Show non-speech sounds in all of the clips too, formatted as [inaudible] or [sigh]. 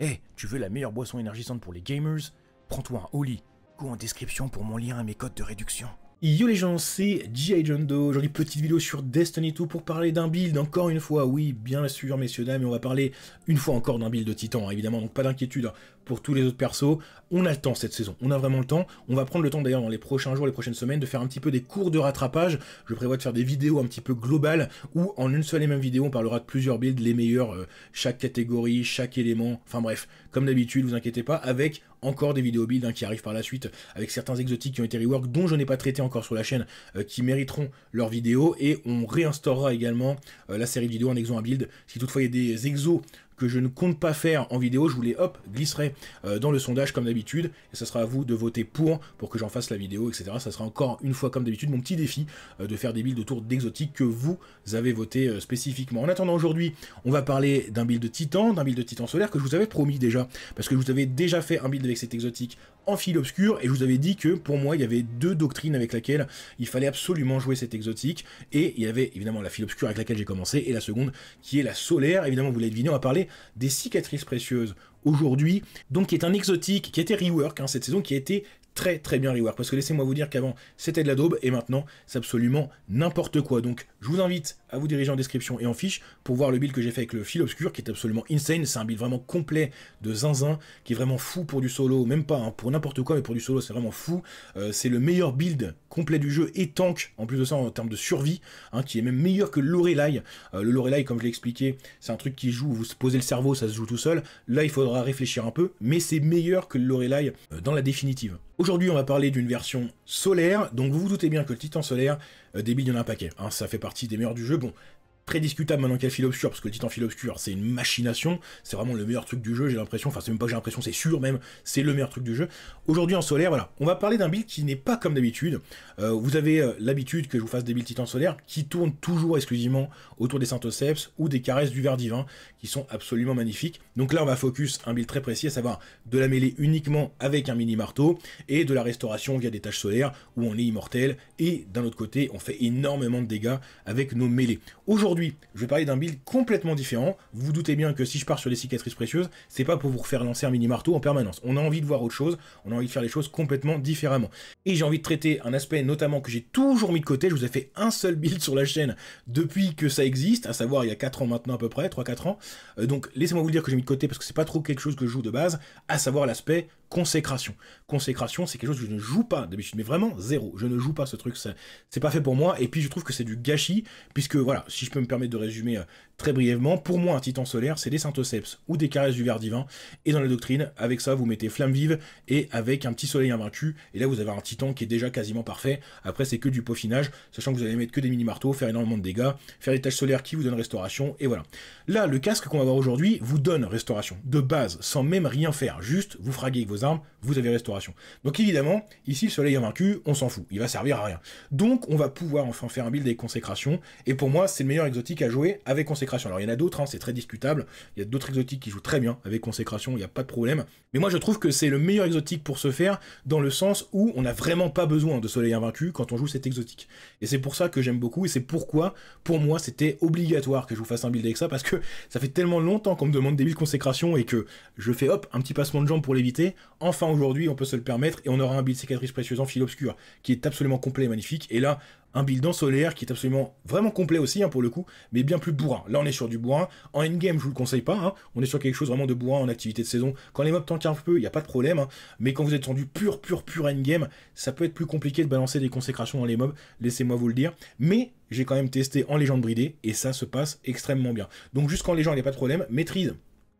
Hé, eh, tu veux la meilleure boisson énergisante pour les gamers Prends-toi un Oli. Go en description pour mon lien et mes codes de réduction. Yo les gens, c'est G.I. John Doe, aujourd'hui petite vidéo sur Destiny 2 pour parler d'un build, encore une fois, oui, bien sûr messieurs dames, et on va parler une fois encore d'un build de titan, hein, évidemment, donc pas d'inquiétude hein, pour tous les autres persos, on a le temps cette saison, on a vraiment le temps, on va prendre le temps d'ailleurs dans les prochains jours, les prochaines semaines, de faire un petit peu des cours de rattrapage, je prévois de faire des vidéos un petit peu globales, où en une seule et même vidéo, on parlera de plusieurs builds, les meilleurs, euh, chaque catégorie, chaque élément, enfin bref, comme d'habitude, vous inquiétez pas, avec encore des vidéos build hein, qui arrivent par la suite avec certains exotiques qui ont été reworked dont je n'ai pas traité encore sur la chaîne, euh, qui mériteront leurs vidéos. Et on réinstaurera également euh, la série vidéo en exo un build. Si toutefois il y a des exos que je ne compte pas faire en vidéo, je vous les hop, glisserai euh, dans le sondage comme d'habitude, et ça sera à vous de voter pour, pour que j'en fasse la vidéo, etc. Ça sera encore une fois comme d'habitude mon petit défi euh, de faire des builds autour d'exotiques que vous avez voté euh, spécifiquement. En attendant aujourd'hui, on va parler d'un build de titan, d'un build de titan solaire que je vous avais promis déjà, parce que je vous avais déjà fait un build avec cet exotique en fil obscur, et je vous avais dit que pour moi il y avait deux doctrines avec laquelle il fallait absolument jouer cet exotique, et il y avait évidemment la file obscure avec laquelle j'ai commencé, et la seconde qui est la solaire, évidemment vous l'avez deviné, on va parler des cicatrices précieuses aujourd'hui, donc qui est un exotique, qui a été rework hein, cette saison, qui a été très très bien rework parce que laissez-moi vous dire qu'avant c'était de la daube, et maintenant c'est absolument n'importe quoi. Donc je vous invite à vous diriger en description et en fiche pour voir le build que j'ai fait avec le fil obscur, qui est absolument insane, c'est un build vraiment complet de zinzin, qui est vraiment fou pour du solo, même pas hein, pour n'importe quoi, mais pour du solo c'est vraiment fou. Euh, c'est le meilleur build complet du jeu, et tank, en plus de ça en termes de survie, hein, qui est même meilleur que Lorelai. Euh, le Lorelai, comme je l'ai expliqué, c'est un truc qui joue, vous posez le cerveau, ça se joue tout seul, là il faudra réfléchir un peu, mais c'est meilleur que le euh, dans la définitive. Aujourd'hui, on va parler d'une version solaire, donc vous vous doutez bien que le Titan solaire, euh, débile, en un paquet, hein. ça fait partie des meilleurs du jeu. Bon, très discutable maintenant qu'il y a fil obscur, parce que le titan fil obscur, c'est une machination, c'est vraiment le meilleur truc du jeu, j'ai l'impression, enfin c'est même pas que j'ai l'impression, c'est sûr même, c'est le meilleur truc du jeu. Aujourd'hui en solaire, voilà, on va parler d'un build qui n'est pas comme d'habitude. Euh, vous avez euh, l'habitude que je vous fasse des builds titans solaire qui tournent toujours exclusivement autour des santoceps ou des caresses du verre divin, qui sont absolument magnifiques. Donc là on va focus un build très précis, à savoir de la mêlée uniquement avec un mini marteau, et de la restauration via des tâches solaires où on est immortel, et d'un autre côté on fait énormément de dégâts avec nos mêlées. Aujourd'hui Aujourd'hui, je vais parler d'un build complètement différent. Vous, doutez bien que si je pars sur les cicatrices précieuses, c'est pas pour vous refaire lancer un mini marteau en permanence. On a envie de voir autre chose, on a envie de faire les choses complètement différemment. Et j'ai envie de traiter un aspect notamment que j'ai toujours mis de côté. Je vous ai fait un seul build sur la chaîne depuis que ça existe, à savoir il y a 4 ans maintenant à peu près, 3-4 ans. Euh, donc laissez-moi vous dire que j'ai mis de côté parce que c'est pas trop quelque chose que je joue de base, à savoir l'aspect consécration. Consécration, c'est quelque chose que je ne joue pas d'habitude, mais vraiment zéro. Je ne joue pas ce truc, c'est pas fait pour moi. Et puis je trouve que c'est du gâchis, puisque voilà, si je peux me permettre de résumer euh, très brièvement, pour moi un titan solaire, c'est des synthoceps ou des caresses du verre divin. Et dans la doctrine, avec ça, vous mettez flamme vive et avec un petit soleil invaincu. Et là, vous avez un titan qui est déjà quasiment parfait. Après, c'est que du peaufinage, sachant que vous allez mettre que des mini marteaux, faire énormément de dégâts, faire des tâches solaires qui vous donnent restauration. Et voilà. Là, le casque qu'on va voir aujourd'hui vous donne restauration de base, sans même rien faire. Juste, vous fraguez vos vous avez restauration. Donc évidemment, ici le soleil invaincu, on s'en fout, il va servir à rien. Donc on va pouvoir enfin faire un build avec consécration, et pour moi c'est le meilleur exotique à jouer avec consécration. Alors il y en a d'autres, hein, c'est très discutable, il y a d'autres exotiques qui jouent très bien avec consécration, il n'y a pas de problème, mais moi je trouve que c'est le meilleur exotique pour se faire, dans le sens où on n'a vraiment pas besoin de soleil invaincu quand on joue cet exotique. Et c'est pour ça que j'aime beaucoup, et c'est pourquoi pour moi c'était obligatoire que je vous fasse un build avec ça, parce que ça fait tellement longtemps qu'on me demande des builds consécration, et que je fais hop, un petit passement de jambe pour l'éviter, enfin aujourd'hui on peut se le permettre et on aura un build cicatrice précieuse en fil obscur qui est absolument complet et magnifique. Et là, un build en solaire qui est absolument vraiment complet aussi hein, pour le coup, mais bien plus bourrin. Là on est sur du bourrin. En endgame, je vous le conseille pas, hein. on est sur quelque chose vraiment de bourrin en activité de saison. Quand les mobs tankent un peu, il n'y a pas de problème, hein. mais quand vous êtes rendu pur, pur, pur endgame, ça peut être plus compliqué de balancer des consécrations dans les mobs, laissez-moi vous le dire. Mais j'ai quand même testé en légende bridée et ça se passe extrêmement bien. Donc jusqu'en légende, il n'y a pas de problème, maîtrise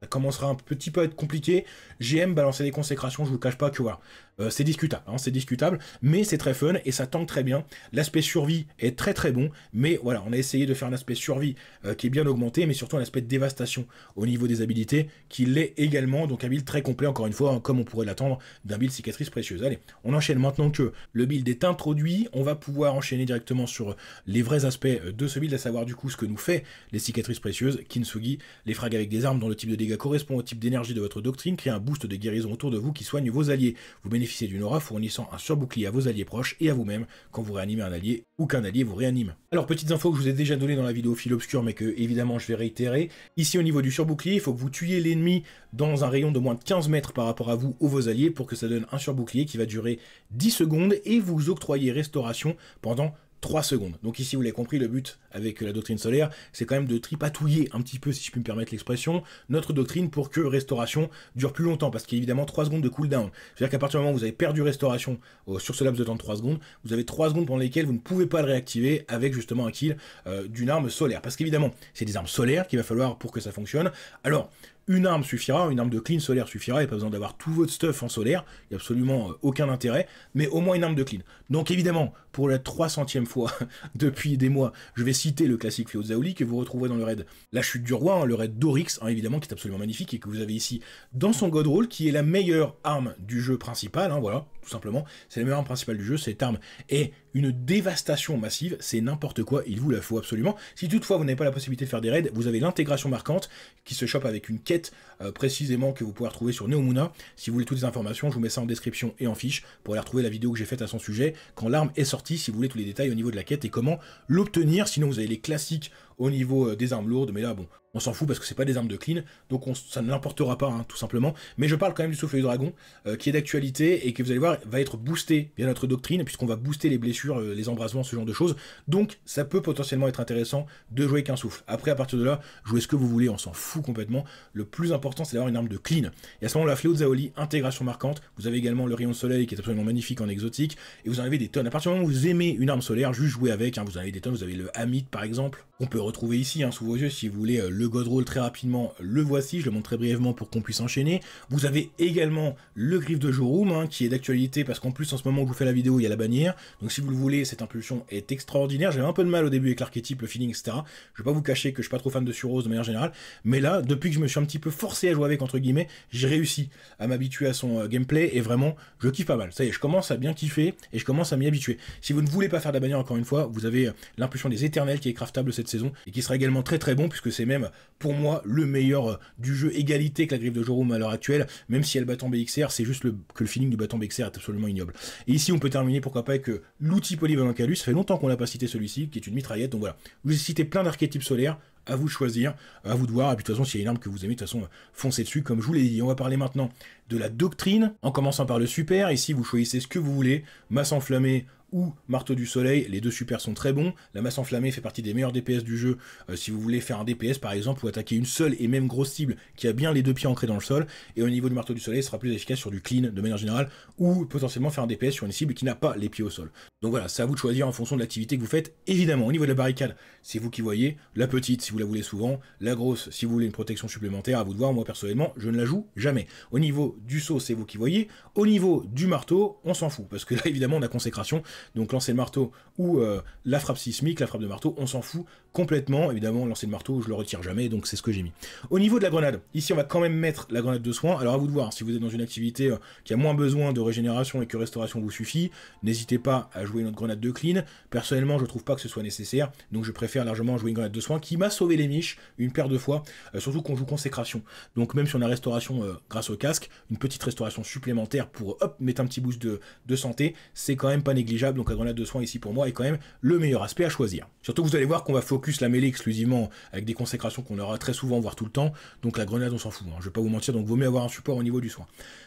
commencera un petit peu à être compliqué. GM, balancer des consécrations, je vous cache pas que voilà. Euh, c'est discutable, hein, c'est discutable, mais c'est très fun et ça tangue très bien. L'aspect survie est très très bon, mais voilà, on a essayé de faire un aspect survie euh, qui est bien augmenté, mais surtout un aspect de dévastation au niveau des habilités qui l'est également. Donc un build très complet, encore une fois, hein, comme on pourrait l'attendre d'un build cicatrice précieuse. Allez, on enchaîne maintenant que le build est introduit, on va pouvoir enchaîner directement sur les vrais aspects euh, de ce build, à savoir du coup ce que nous fait les cicatrices précieuses, Kinsugi, les frags avec des armes dont le type de dégâts correspond au type d'énergie de votre doctrine, crée un boost de guérison autour de vous qui soigne vos alliés. Vous d'une aura fournissant un surbouclier à vos alliés proches et à vous-même quand vous réanimez un allié ou qu'un allié vous réanime. Alors petites infos que je vous ai déjà données dans la vidéo fil obscur mais que évidemment je vais réitérer. Ici au niveau du surbouclier, il faut que vous tuiez l'ennemi dans un rayon de moins de 15 mètres par rapport à vous ou vos alliés pour que ça donne un surbouclier qui va durer 10 secondes et vous octroyez restauration pendant 3 secondes. Donc ici, vous l'avez compris, le but avec la doctrine solaire, c'est quand même de tripatouiller un petit peu, si je puis me permettre l'expression, notre doctrine pour que restauration dure plus longtemps, parce qu'il y a évidemment 3 secondes de cooldown. C'est-à-dire qu'à partir du moment où vous avez perdu restauration sur ce laps de temps de 3 secondes, vous avez 3 secondes pendant lesquelles vous ne pouvez pas le réactiver avec justement un kill euh, d'une arme solaire. Parce qu'évidemment, c'est des armes solaires qu'il va falloir pour que ça fonctionne. Alors, une arme suffira, une arme de clean solaire suffira, il n'y a pas besoin d'avoir tout votre stuff en solaire, il n'y a absolument euh, aucun intérêt, mais au moins une arme de clean. Donc évidemment, pour la 300ème fois [laughs] depuis des mois, je vais citer le classique Féo que vous retrouverez dans le raid La Chute du Roi, hein, le raid d'Orix, hein, évidemment, qui est absolument magnifique et que vous avez ici dans son God Roll, qui est la meilleure arme du jeu principal, hein, voilà, tout simplement, c'est la meilleure arme principale du jeu, cette arme est une dévastation massive, c'est n'importe quoi, il vous la faut absolument. Si toutefois vous n'avez pas la possibilité de faire des raids, vous avez l'intégration marquante qui se chope avec une quête euh, précisément que vous pouvez retrouver sur Neomuna. Si vous voulez toutes les informations, je vous mets ça en description et en fiche pour aller retrouver la vidéo que j'ai faite à son sujet quand l'arme est sortie, si vous voulez tous les détails au niveau de la quête et comment l'obtenir. Sinon vous avez les classiques au niveau euh, des armes lourdes, mais là, bon, on s'en fout parce que c'est pas des armes de clean, donc ça ne l'importera pas, hein, tout simplement. Mais je parle quand même du souffle du dragon, euh, qui est d'actualité et que vous allez voir, va être boosté via notre doctrine, puisqu'on va booster les blessures, euh, les embrasements, ce genre de choses. Donc, ça peut potentiellement être intéressant de jouer qu'un souffle. Après, à partir de là, jouez ce que vous voulez, on s'en fout complètement. Le plus important, c'est d'avoir une arme de clean. Et à ce moment, la fléau de Zaoli, intégration marquante. Vous avez également le rayon de soleil, qui est absolument magnifique en exotique, et vous en avez des tonnes. À partir du moment où vous aimez une arme solaire, juste jouez avec, hein. vous en avez des tonnes, vous avez le Hamid par exemple, on peut retrouver ici hein, sous vos yeux si vous voulez euh, le God Roll très rapidement, le voici, je le montre très brièvement pour qu'on puisse enchaîner. Vous avez également le griffe de Jorum hein, qui est d'actualité parce qu'en plus en ce moment où je vous fais la vidéo il y a la bannière, donc si vous le voulez cette impulsion est extraordinaire, j'avais un peu de mal au début avec l'archétype, le feeling etc. Je vais pas vous cacher que je suis pas trop fan de Surose de manière générale, mais là depuis que je me suis un petit peu forcé à jouer avec entre guillemets, j'ai réussi à m'habituer à son euh, gameplay et vraiment je kiffe pas mal. Ça y est, je commence à bien kiffer et je commence à m'y habituer. Si vous ne voulez pas faire la bannière encore une fois, vous avez euh, l'impulsion des éternels qui est craftable cette saison, et qui sera également très très bon puisque c'est même pour moi le meilleur euh, du jeu égalité que la griffe de Jorum à l'heure actuelle, même si elle bat en BXR, c'est juste que le feeling du bâton BXR est absolument ignoble. Et ici on peut terminer pourquoi pas avec euh, l'outil polyvalent Calus, ça fait longtemps qu'on n'a pas cité celui-ci, qui est une mitraillette, donc voilà. vous ai cité plein d'archétypes solaires, à vous choisir, à vous de voir, et puis de toute façon s'il y a une arme que vous aimez, de toute façon euh, foncez dessus, comme je vous l'ai dit. On va parler maintenant de la doctrine, en commençant par le super, ici vous choisissez ce que vous voulez, masse enflammée, ou Marteau du Soleil. Les deux super sont très bons. La masse enflammée fait partie des meilleurs DPS du jeu. Euh, si vous voulez faire un DPS par exemple ou attaquer une seule et même grosse cible qui a bien les deux pieds ancrés dans le sol, et au niveau du Marteau du Soleil, ce sera plus efficace sur du clean de manière générale, ou potentiellement faire un DPS sur une cible qui n'a pas les pieds au sol. Donc voilà, c'est à vous de choisir en fonction de l'activité que vous faites. Évidemment, au niveau de la barricade, c'est vous qui voyez. La petite, si vous la voulez souvent. La grosse, si vous voulez une protection supplémentaire, à vous de voir. Moi personnellement, je ne la joue jamais. Au niveau du saut, c'est vous qui voyez. Au niveau du marteau, on s'en fout, parce que là [laughs] évidemment on a consécration, donc lancer le marteau ou euh, la frappe sismique, la frappe de marteau, on s'en fout, complètement. Évidemment, lancer le marteau, je le retire jamais, donc c'est ce que j'ai mis. Au niveau de la grenade, ici on va quand même mettre la grenade de soin. Alors à vous de voir, si vous êtes dans une activité euh, qui a moins besoin de régénération et que restauration vous suffit, n'hésitez pas à jouer notre grenade de clean. Personnellement, je trouve pas que ce soit nécessaire, donc je préfère largement jouer une grenade de soin qui m'a sauvé les miches une paire de fois, euh, surtout qu'on joue consécration. Donc même si on a restauration euh, grâce au casque, une petite restauration supplémentaire pour hop, mettre un petit boost de, santé, c'est quand même pas négligeable. Donc la grenade de soin ici pour moi est quand même le meilleur aspect à choisir. Surtout vous allez voir qu'on va focus la mêlée exclusivement avec des consécrations qu'on aura très souvent, voire tout le temps. Donc la grenade, on s'en fout. Hein. je vais pas vous mentir, donc vaut mieux avoir un support au niveau du soin.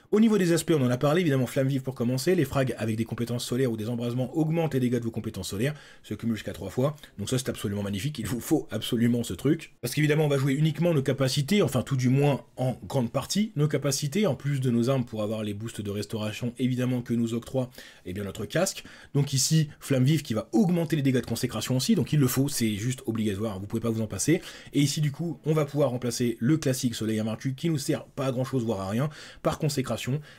Au niveau des aspects, on en a parlé, évidemment, flamme vive pour commencer, les frags avec des compétences solaires ou des embrasements augmentent les dégâts de vos compétences solaires, se cumulent jusqu'à 3 fois, donc ça c'est absolument magnifique, il vous faut absolument ce truc. Parce qu'évidemment, on va jouer uniquement nos capacités, enfin tout du moins en grande partie, nos capacités, en plus de nos armes pour avoir les boosts de restauration, évidemment, que nous octroie, bien, notre casque. Donc ici, flamme vive qui va augmenter les dégâts de consécration aussi, donc il le faut, c'est juste obligatoire, vous pouvez pas vous en passer. Et ici, du coup, on va pouvoir remplacer le classique soleil à marcu qui nous sert pas à grand chose, voire à rien, par consécration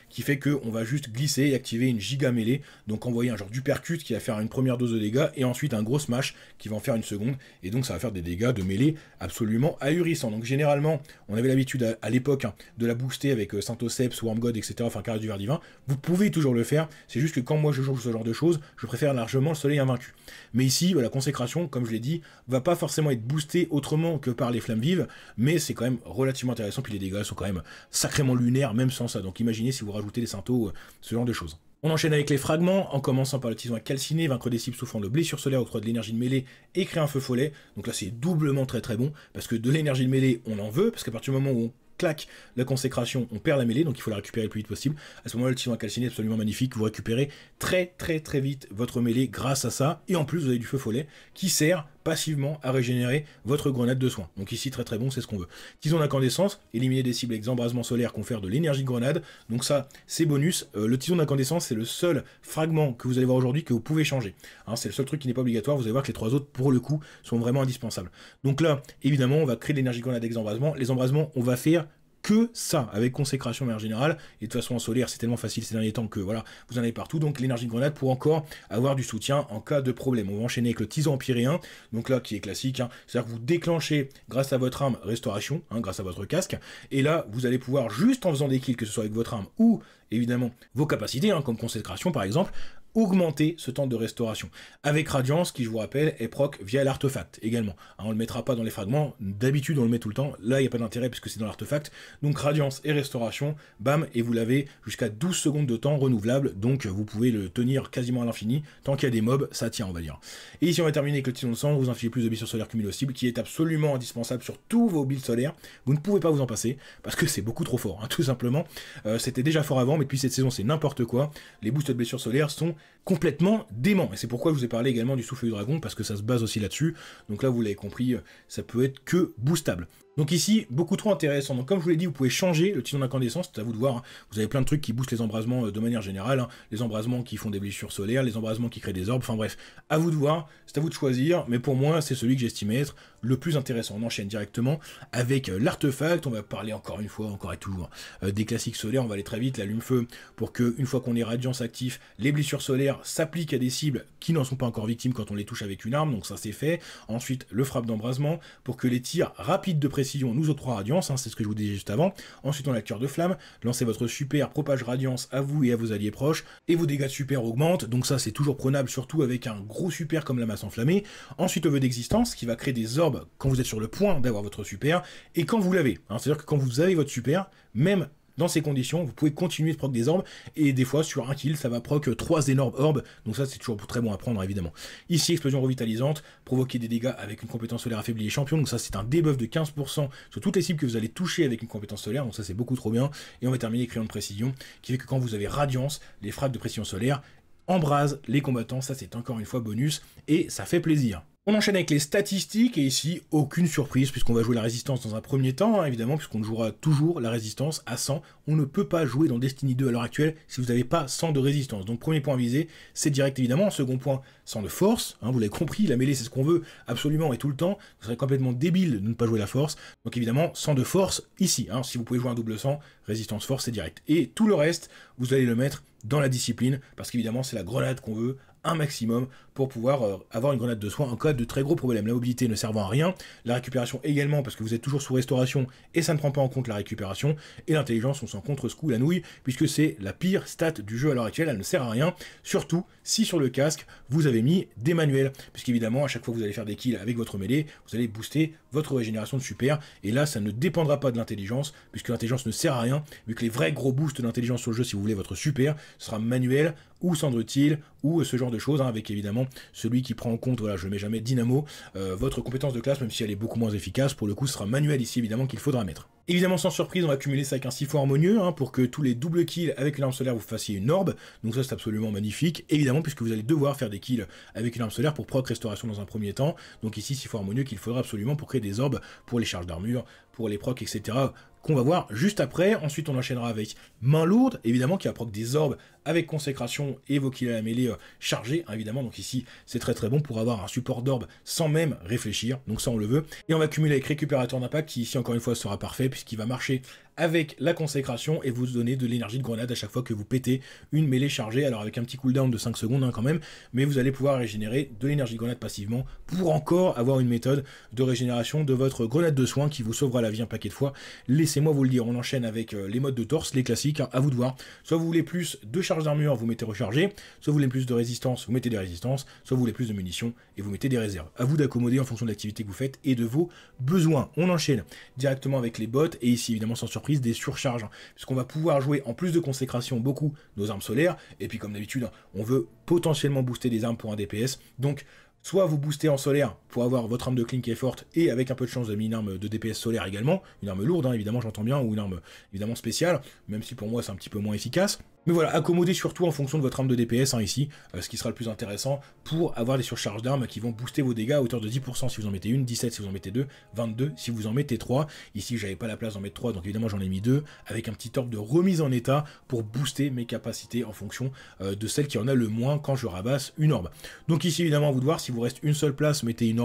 qui fait qu'on va juste glisser et activer une giga mêlée, donc envoyer un genre du percute qui va faire une première dose de dégâts, et ensuite un gros smash qui va en faire une seconde, et donc ça va faire des dégâts de mêlée absolument ahurissants. Donc généralement, on avait l'habitude à, l'époque hein, de la booster avec euh, saint oseps Warm God, etc., enfin Carré du Verre Divin, vous pouvez toujours le faire, c'est juste que quand moi je joue ce genre de choses, je préfère largement le Soleil Invaincu. Mais ici, bah, la consécration, comme je l'ai dit, va pas forcément être boostée autrement que par les flammes vives, mais c'est quand même relativement intéressant, puis les dégâts sont quand même sacrément lunaires, même sans ça, donc si vous rajoutez des symptômes, euh, ce genre de choses. On enchaîne avec les fragments, en commençant par le tison à calciner, vaincre des cibles souffrant de blessures solaires, octroie de l'énergie de mêlée et créer un feu follet. Donc là c'est doublement très très bon, parce que de l'énergie de mêlée on en veut, parce qu'à partir du moment où on claque la consécration, on perd la mêlée, donc il faut la récupérer le plus vite possible. À ce moment-là, le tison à calciner est absolument magnifique, vous récupérez très très très vite votre mêlée grâce à ça, et en plus vous avez du feu follet qui sert passivement à régénérer votre grenade de soin. Donc ici, très très bon, c'est ce qu'on veut. Tison d'incandescence, éliminer des cibles avec embrasement solaire confère de l'énergie grenade. Donc ça, c'est bonus. Euh, le tison d'incandescence, c'est le seul fragment que vous allez voir aujourd'hui que vous pouvez changer. Hein, c'est le seul truc qui n'est pas obligatoire. Vous allez voir que les trois autres, pour le coup, sont vraiment indispensables. Donc là, évidemment, on va créer de l'énergie grenade avec embrasement. Les embrasements, on va faire que ça, avec consécration en générale, et de façon en solaire c'est tellement facile ces derniers temps que voilà, vous en avez partout, donc l'énergie de grenade pour encore avoir du soutien en cas de problème. On va enchaîner avec le tisan empyréen donc là qui est classique, hein. c'est-à-dire que vous déclenchez grâce à votre arme restauration, hein, grâce à votre casque, et là vous allez pouvoir juste en faisant des kills, que ce soit avec votre arme ou évidemment vos capacités, hein, comme consécration par exemple, augmenter ce temps de restauration. Avec Radiance, qui je vous rappelle, est proc via l'artefact également. on hein, on le mettra pas dans les fragments, d'habitude on le met tout le temps, là il n'y a pas d'intérêt puisque c'est dans l'artefact. Donc Radiance et restauration, bam, et vous l'avez jusqu'à 12 secondes de temps renouvelable, donc vous pouvez le tenir quasiment à l'infini, tant qu'il y a des mobs, ça tient on va dire. Et ici on va terminer avec le tiron de sang, vous infligez plus de missions solaires cible qui est absolument indispensable sur tous vos builds solaires, vous ne pouvez pas vous en passer, parce que c'est beaucoup trop fort, hein, [laughs] tout simplement. Euh, c'était déjà fort avant, mais puis cette saison, c'est n'importe quoi. Les boosts de blessures solaires sont complètement dément. Et c'est pourquoi je vous ai parlé également du souffle du dragon, parce que ça se base aussi là-dessus. Donc là, vous l'avez compris, euh, ça peut être que boostable. Donc ici, beaucoup trop intéressant. Donc comme je vous l'ai dit, vous pouvez changer le tison d'incandescence, c'est à vous de voir. Hein. Vous avez plein de trucs qui boostent les embrasements euh, de manière générale, hein. les embrasements qui font des blessures solaires, les embrasements qui créent des orbes, enfin bref, à vous de voir, c'est à vous de choisir, mais pour moi, c'est celui que j'estime être le plus intéressant. On enchaîne directement avec euh, l'artefact, on va parler encore une fois, encore et toujours, euh, des classiques solaires, on va aller très vite, l'allume-feu, pour que une fois qu'on est radiance actif, les blessures solaires s'appliquent à des cibles qui n'en sont pas encore victimes quand on les touche avec une arme, donc ça c'est fait. Ensuite, le frappe d'embrasement, pour que les tirs rapides de nous autres trois radiance, hein, c'est ce que je vous disais juste avant. Ensuite, on a de flamme, lancez votre super propage radiance à vous et à vos alliés proches, et vos dégâts de super augmentent, donc ça c'est toujours prenable, surtout avec un gros super comme la masse enflammée. Ensuite, le vœu d'existence, qui va créer des orbes quand vous êtes sur le point d'avoir votre super, et quand vous l'avez. Hein, c'est-à-dire que quand vous avez votre super, même dans ces conditions, vous pouvez continuer de proc des orbes, et des fois sur un kill, ça va proc 3 euh, énormes orbes, donc ça c'est toujours très bon à prendre hein, évidemment. Ici, explosion revitalisante, provoquer des dégâts avec une compétence solaire affaiblie champion, donc ça c'est un debuff de 15% sur toutes les cibles que vous allez toucher avec une compétence solaire, donc ça c'est beaucoup trop bien. Et on va terminer créant Crayon de précision, qui fait que quand vous avez radiance, les frappes de précision solaire embrasent les combattants, ça c'est encore une fois bonus, et ça fait plaisir. On enchaîne avec les statistiques, et ici, aucune surprise, puisqu'on va jouer la résistance dans un premier temps, hein, évidemment, puisqu'on jouera toujours la résistance à 100. On ne peut pas jouer dans Destiny 2 à l'heure actuelle si vous n'avez pas 100 de résistance. Donc premier point visé, c'est direct évidemment. Second point, 100 de force, hein, vous l'avez compris, la mêlée c'est ce qu'on veut absolument et tout le temps. Vous serait complètement débile de ne pas jouer la force. Donc évidemment, 100 de force ici. Hein. si vous pouvez jouer un double 100, résistance force, c'est direct. Et tout le reste, vous allez le mettre dans la discipline, parce qu'évidemment c'est la grenade qu'on veut, un maximum pour pouvoir euh, avoir une grenade de soin en cas de très gros problème. La mobilité ne servant à rien, la récupération également, parce que vous êtes toujours sous restauration et ça ne prend pas en compte la récupération, et l'intelligence, on s'en contre ce la nouille, puisque c'est la pire stat du jeu à l'heure actuelle, elle ne sert à rien, surtout si sur le casque vous avez mis des manuels, puisqu'évidemment à chaque fois que vous allez faire des kills avec votre mêlée, vous allez booster votre régénération de super, et là ça ne dépendra pas de l'intelligence, puisque l'intelligence ne sert à rien, vu que les vrais gros boosts d'intelligence sur le jeu, si vous voulez votre super, sera manuel ou sans t ou ce genre de choses, hein, avec évidemment celui qui prend en compte, voilà, je mets jamais Dynamo, euh, votre compétence de classe, même si elle est beaucoup moins efficace, pour le coup ce sera manuel ici évidemment qu'il faudra mettre. Évidemment, sans surprise, on va cumuler ça avec un siphon harmonieux pour que tous les doubles kills avec une arme solaire vous fassiez une orbe. Donc ça, c'est absolument magnifique. Évidemment, puisque vous allez devoir faire des kills avec une arme solaire pour proc restauration dans un premier temps. Donc ici, siphon harmonieux qu'il faudra absolument pour créer des orbes pour les charges d'armure, pour les procs, etc qu'on va voir juste après. Ensuite, on enchaînera avec main lourde, évidemment, qui va proc des orbes avec consécration et vos kills à la mêlée euh, chargée, hein, évidemment. Donc ici, c'est très très bon pour avoir un support d'orbe sans même réfléchir. Donc ça, on le veut. Et on va cumuler avec récupérateur d'impact qui ici, encore une fois, sera parfait puisqu'il va marcher avec la consécration et vous donner de l'énergie de grenade à chaque fois que vous pétez une mêlée chargée. Alors avec un petit cooldown de 5 secondes hein, quand même, mais vous allez pouvoir régénérer de l'énergie de grenade passivement pour encore avoir une méthode de régénération de votre grenade de soin qui vous sauvera la vie un paquet de fois. Laissez-moi vous le dire, on enchaîne avec euh, les modes de torse, les classiques, hein. à vous de voir. Soit vous voulez plus de d'armure, vous mettez recharger. Soit vous voulez plus de résistance, vous mettez des résistances. Soit vous voulez plus de munitions et vous mettez des réserves. À vous d'accommoder en fonction de l'activité que vous faites et de vos besoins. On enchaîne directement avec les bottes et ici évidemment sans surprise des surcharges. Puisqu'on va pouvoir jouer en plus de consécration beaucoup nos armes solaires. Et puis comme d'habitude, on veut potentiellement booster des armes pour un DPS. Donc soit vous boostez en solaire pour avoir votre arme de clean qui est forte et avec un peu de chance de mis une arme de DPS solaire également, une arme lourde hein, évidemment j'entends bien, ou une arme évidemment spéciale, même si pour moi c'est un petit peu moins efficace. Mais voilà, accommoder surtout en fonction de votre arme de DPS hein, ici, euh, ce qui sera le plus intéressant pour avoir des surcharges d'armes qui vont booster vos dégâts à hauteur de 10% si vous en mettez une, 17 si vous en mettez deux, 22 si vous en mettez trois. Ici j'avais pas la place d'en mettre trois, donc évidemment j'en ai mis deux, avec un petit orbe de remise en état pour booster mes capacités en fonction euh, de celle qui en a le moins quand je rabasse une orbe. Donc ici évidemment à vous de voir, si vous reste une seule place, mettez une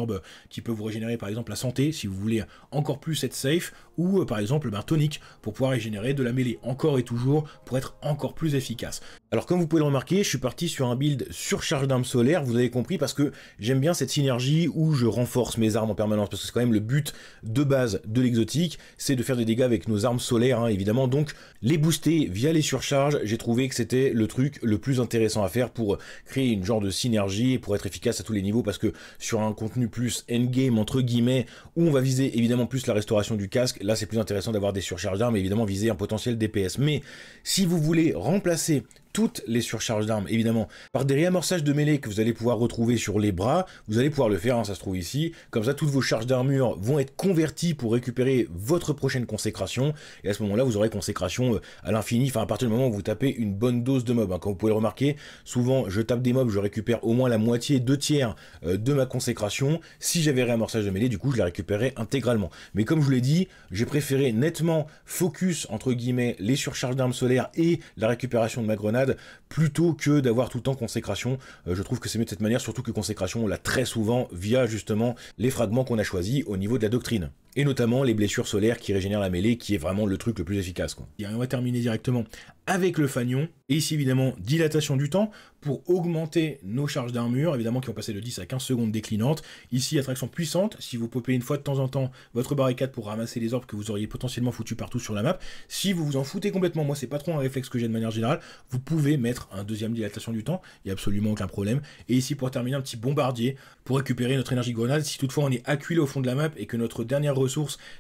qui peut vous régénérer par exemple la santé, si vous voulez encore plus être safe, ou euh, par exemple ben, tonique, pour pouvoir régénérer de la mêlée encore et toujours, pour être encore plus efficace. Alors comme vous pouvez le remarquer, je suis parti sur un build surcharge d'armes solaires, vous avez compris, parce que j'aime bien cette synergie où je renforce mes armes en permanence, parce que c'est quand même le but de base de l'exotique, c'est de faire des dégâts avec nos armes solaires, hein, évidemment, donc les booster via les surcharges, j'ai trouvé que c'était le truc le plus intéressant à faire pour créer une genre de synergie pour être efficace à tous les niveaux, parce que sur un contenu plus endgame, entre guillemets, où on va viser évidemment plus la restauration du casque, là c'est plus intéressant d'avoir des surcharges d'armes évidemment viser un potentiel DPS. Mais si vous voulez remplacer toutes les surcharges d'armes, évidemment. Par des réamorçages de mêlée que vous allez pouvoir retrouver sur les bras, vous allez pouvoir le faire, hein, ça se trouve ici. Comme ça, toutes vos charges d'armure vont être converties pour récupérer votre prochaine consécration. Et à ce moment-là, vous aurez consécration euh, à l'infini, enfin à partir du moment où vous tapez une bonne dose de mobs. Hein. Comme vous pouvez le remarquer, souvent je tape des mobs, je récupère au moins la moitié, deux tiers euh, de ma consécration. Si j'avais réamorçage de mêlée, du coup, je la récupérais intégralement. Mais comme je vous l'ai dit, j'ai préféré nettement focus, entre guillemets, les surcharges d'armes solaires et la récupération de ma grenade plutôt que d'avoir tout le temps consécration. Euh, je trouve que c'est mieux de cette manière, surtout que consécration, on l'a très souvent via justement les fragments qu'on a choisis au niveau de la doctrine et notamment les blessures solaires qui régénèrent la mêlée, qui est vraiment le truc le plus efficace. Quoi. Et on va terminer directement avec le fanion, et ici évidemment dilatation du temps pour augmenter nos charges d'armure, évidemment qui vont passer de 10 à 15 secondes déclinantes. Ici attraction puissante, si vous popez une fois de temps en temps votre barricade pour ramasser les orbes que vous auriez potentiellement foutu partout sur la map, si vous vous en foutez complètement, moi c'est pas trop un réflexe que j'ai de manière générale, vous pouvez mettre un deuxième dilatation du temps, il n'y a absolument aucun problème. Et ici pour terminer un petit bombardier pour récupérer notre énergie grenade, si toutefois on est acculé au fond de la map et que notre dernière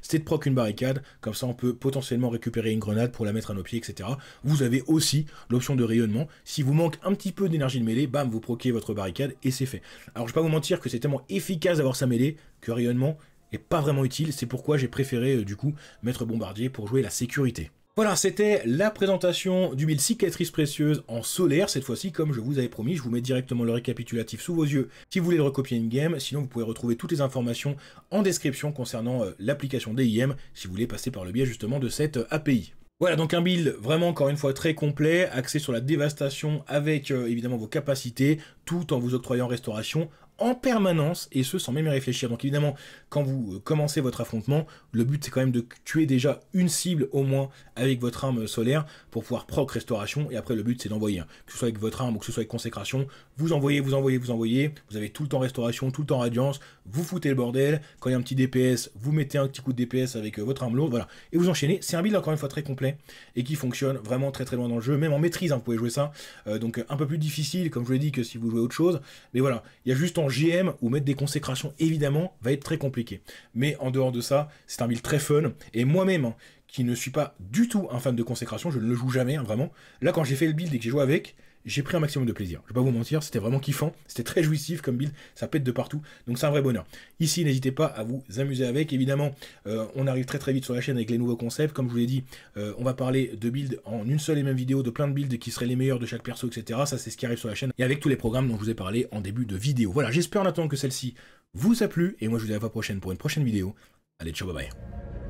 c'est de proc une barricade, comme ça on peut potentiellement récupérer une grenade pour la mettre à nos pieds, etc. Vous avez aussi l'option de rayonnement. Si vous manque un petit peu d'énergie de mêlée, bam, vous proquez votre barricade et c'est fait. Alors je vais pas vous mentir que c'est tellement efficace d'avoir sa mêlée que rayonnement est pas vraiment utile, c'est pourquoi j'ai préféré euh, du coup mettre bombardier pour jouer la sécurité. Voilà, c'était la présentation du mille cicatrice précieuse en solaire. Cette fois-ci, comme je vous avais promis, je vous mets directement le récapitulatif sous vos yeux si vous voulez le recopier une game. Sinon, vous pouvez retrouver toutes les informations en description concernant euh, l'application DIM si vous voulez passer par le biais justement de cette euh, API. Voilà, donc un build vraiment encore une fois très complet, axé sur la dévastation avec euh, évidemment vos capacités, tout en vous octroyant restauration en permanence, et ce sans même y réfléchir. Donc évidemment, quand vous euh, commencez votre affrontement, le but c'est quand même de tuer déjà une cible au moins avec votre arme solaire pour pouvoir proc restauration, et après le but c'est d'envoyer, hein. que ce soit avec votre arme ou que ce soit avec consécration, vous envoyez, vous envoyez, vous envoyez, vous avez tout le temps restauration, tout le temps radiance, vous foutez le bordel, quand il y a un petit DPS, vous mettez un petit coup de DPS avec euh, votre arme lourde, voilà, et vous enchaînez. C'est un build encore une fois très complet, et qui fonctionne vraiment très très loin dans le jeu, même en maîtrise, hein, vous pouvez jouer ça, euh, donc un peu plus difficile, comme je vous l'ai dit, que si vous jouez autre chose, mais voilà, il y a juste en en GM ou mettre des consécrations, évidemment, va être très compliqué. Mais en dehors de ça, c'est un build très fun. Et moi-même, hein, qui ne suis pas du tout un fan de consécration, je ne le joue jamais, hein, vraiment. Là, quand j'ai fait le build et que j'ai joué avec, j'ai pris un maximum de plaisir. Je vais pas vous mentir, c'était vraiment kiffant, c'était très jouissif comme build, ça pète de partout, donc c'est un vrai bonheur. Ici, n'hésitez pas à vous amuser avec. Évidemment, euh, on arrive très très vite sur la chaîne avec les nouveaux concepts. Comme je vous l'ai dit, euh, on va parler de build en une seule et même vidéo, de plein de builds qui seraient les meilleurs de chaque perso, etc. Ça, c'est ce qui arrive sur la chaîne et avec tous les programmes dont je vous ai parlé en début de vidéo. Voilà, j'espère en attendant que celle-ci vous a plu et moi je vous dis à la fois prochaine pour une prochaine vidéo. Allez, ciao, bye bye.